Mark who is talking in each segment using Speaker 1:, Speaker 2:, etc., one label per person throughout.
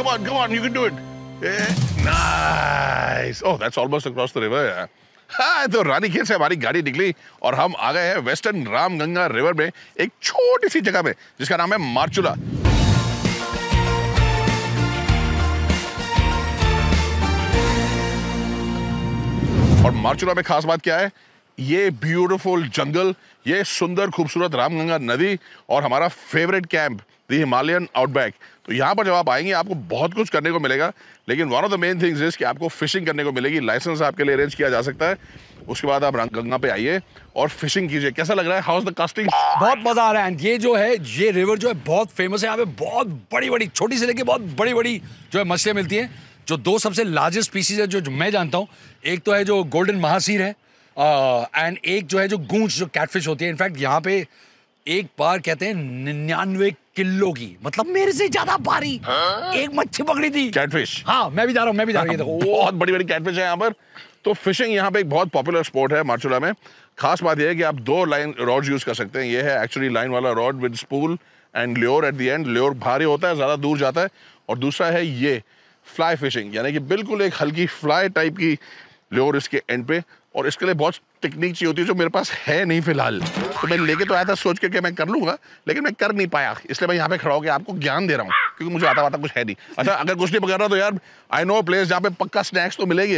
Speaker 1: come on, come on, you can do it. Yeah. Nice. Oh, that's almost across the river. Yeah. हाँ तो रानीखेत से हमारी गाड़ी निकली और हम आ गए हैं वेस्टर्न रामगंगा रिवर में एक छोटी सी जगह में जिसका नाम है मार्चुला और मार्चुला में खास बात क्या है ये ब्यूटीफुल जंगल ये सुंदर खूबसूरत रामगंगा नदी और हमारा favourite camp the Himalayan outback तो यहाँ पर जब आप आएंगे आपको बहुत कुछ करने को मिलेगा लेकिन one of the main things is कि आपको फिशिंग करने को मिलेगी लाइसेंस आपके लिए अरेंज किया जा सकता है उसके बाद आप गंगा पे
Speaker 2: आइए और फिशिंग कीजिए कैसा लग रहा है हाउस द कास्टिंग बहुत मजा आ रहा है ये जो है ये रिवर जो है बहुत फेमस है यहाँ पे बहुत बड़ी बड़ी छोटी से लेके बहुत बड़ी बड़ी जो है मछलियाँ मिलती हैं जो दो सबसे लार्जेस्ट स्पीसीज है जो, जो मैं जानता हूँ एक तो है जो गोल्डन महासीर है एंड एक जो है जो गूंज जो कैटफिश होती है इनफैक्ट यहाँ पे एक बार कहते हैं निन्यानवे किलो की मतलब मेरे से ज्यादा भारी हाँ? एक मच्छी पकड़ी थी कैटफिश हाँ मैं भी जा रहा हूँ
Speaker 1: मैं भी जा रहा हूँ बहुत बड़ी बड़ी कैटफिश है यहाँ पर तो फिशिंग यहाँ पे एक बहुत पॉपुलर स्पोर्ट है मार्चुला में खास बात यह है कि आप दो लाइन रॉड यूज कर सकते हैं ये है एक्चुअली लाइन वाला rod with spool and lure at the end lure भारी होता है ज़्यादा दूर जाता है और दूसरा है ये फ्लाई फिशिंग यानी कि बिल्कुल एक हल्की फ्लाई टाइप की ल्योर इसके एंड पे और इसके लिए बहुत टेक्निक चाहिए होती है जो मेरे पास है नहीं फिलहाल तो मैं लेके तो आया था सोच करके मैं कर लूंगा लेकिन मैं कर नहीं पाया इसलिए मैं यहाँ पे खड़ा होकर आपको ज्ञान दे रहा हूँ क्योंकि मुझे आता वाता कुछ है नहीं अच्छा अगर कुछ नहीं पकड़ रहा तो यार आई नो प्लेस जहाँ पे पक्का स्नैक्स तो मिलेगी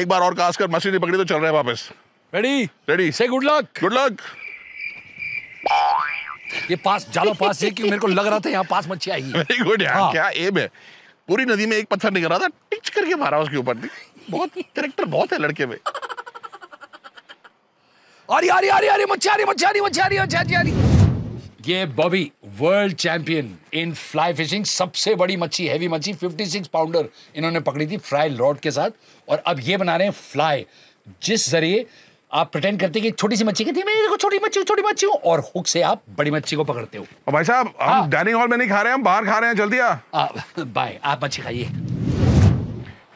Speaker 1: एक बार और खास कर मछली नहीं पकड़ी तो चल रहे वापस रेडी रेडी से गुड लक गुड लक ये पास जालो पास है कि मेरे को
Speaker 2: लग रहा था यहाँ पास मच्छी आई
Speaker 1: वेरी गुड यार हाँ। क्या एम है पूरी नदी में एक पत्थर निकल रहा था टिच करके मारा उसके ऊपर बहुत करेक्टर बहुत है लड़के में
Speaker 2: अरे अरे अरे अरे मच्छारी मच्छारी मच्छारी मच्छारी ये Bobby world champion in fly fishing सबसे बड़ी मच्छी हैवी मच्छी 56 पाउंडर इन्होंने पकड़ी थी फ्राई रॉड के साथ और अब ये बना रहे हैं फ्लाई जिस जरिए आप प्रटेंड करते कि छोटी सी मच्छी कहती मैं देखो छोटी मच्छी छोटी मच्छी हूँ और हुक से आप बड़ी मच्छी को पकड़ते हो और भाई साहब हम हाँ। डाइनिंग हॉल में नहीं खा रहे हम बाहर खा रहे हैं जल्दी आ बाय आप मच्छी खाइए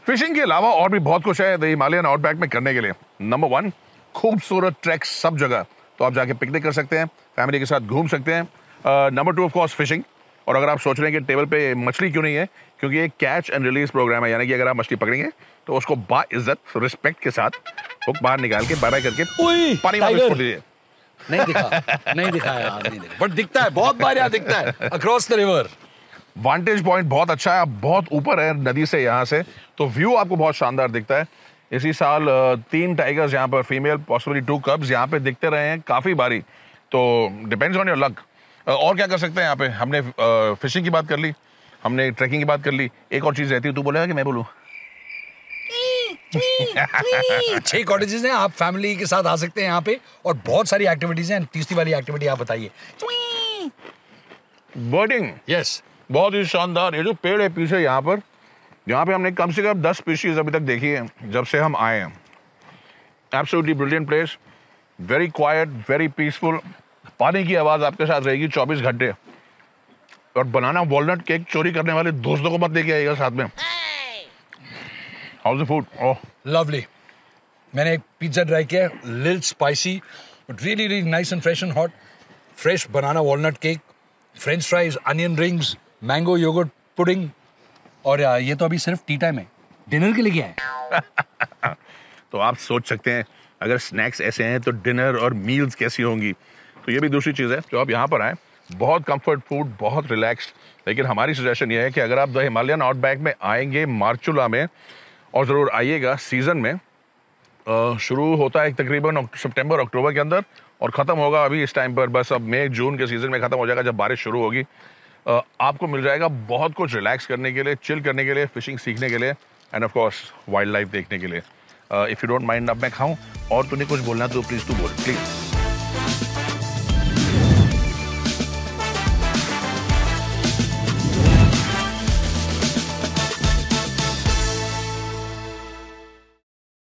Speaker 1: फिशिंग के अलावा और भी बहुत कुछ है हिमालयन आउटबैक में करने के लिए नंबर वन खूबसूरत ट्रैक्स सब जगह तो आप जाके पिकनिक कर सकते हैं फैमिली के साथ घूम सकते हैं number two of course fishing और अगर आप सोच रहे हैं कि टेबल पे मछली क्यों नहीं है क्योंकि ये कैच एंड रिलीज प्रोग्राम है यानी कि अगर आप मछली पकड़ेंगे तो उसको बा इज्जत रिस्पेक्ट के साथ हुक बाहर निकाल के बाय करके पानी वापस छोड़ दीजिए नहीं दिखा नहीं दिखा यार नहीं दिखा बट दिखता है बहुत बार यहाँ दिखता है across the river vantage point बहुत अच्छा है आप बहुत ऊपर है नदी से यहाँ से तो व्यू आपको बहुत शानदार दिखता है इसी साल तीन टाइगर्स यहाँ पर फीमेल पॉसिबली टू कब्स यहाँ पे दिखते रहे हैं काफ़ी बारी तो डिपेंड्स ऑन योर लक और क्या कर सकते हैं यहाँ पे हमने फिशिंग की बात कर ली हमने ट्रैकिंग की बात कर ली एक और चीज़ रहती है तू बोलेगा कि मैं बोलूँ
Speaker 2: छह कॉटेजेस हैं आप फैमिली के साथ आ सकते हैं यहाँ पे और बहुत सारी एक्टिविटीज हैं तीसरी वाली एक्टिविटी आप बताइए
Speaker 1: बर्डिंग यस बहुत ही शानदार ये जो पेड़ है पीछे यहाँ पर यहाँ पे हमने कम से कम दस स्पीशीज़ अभी तक देखी है जब से हम आए हैं absolutely brilliant place very quite very peaceful पानी की आवाज़ आपके साथ रहेगी चौबीस घंटे और बनाना वॉलनट केक चोरी करने वाले दोस्तों को मत लेके आइएगा साथ में
Speaker 2: हाउस फूड ओह लवली मैंने एक पिज्ज़ा ट्राई किया lil spicy but really really nice and fresh and hot fresh banana walnut cake French fries onion rings mango yoghurt pudding और ये तो अभी सिर्फ टी टाइम है डिनर के लिए क्या
Speaker 1: है तो आप सोच सकते हैं अगर स्नैक्स ऐसे हैं तो डिनर और मील्स कैसी होंगी तो ये भी दूसरी चीज़ है जो आप यहाँ पर आए बहुत कंफर्ट फूड बहुत रिलैक्स लेकिन हमारी सजेशन ये है कि अगर आप द हिमालयन आउटबैक में आएंगे मार्चुला में और ज़रूर आइएगा सीज़न में शुरू होता है तकरीबन सितंबर अक्टूबर के अंदर और ख़त्म होगा अभी इस टाइम पर बस अब मई जून के सीज़न में ख़त्म हो जाएगा जब बारिश शुरू होगी आपको मिल जाएगा बहुत कुछ रिलैक्स करने के लिए चिल करने के लिए फिशिंग सीखने के लिए and of course wildlife देखने के लिए इफ़ यू डोंट माइंड अब मैं खाऊं और तूने कुछ बोलना तो प्लीज़ तू बोल
Speaker 2: प्लीज़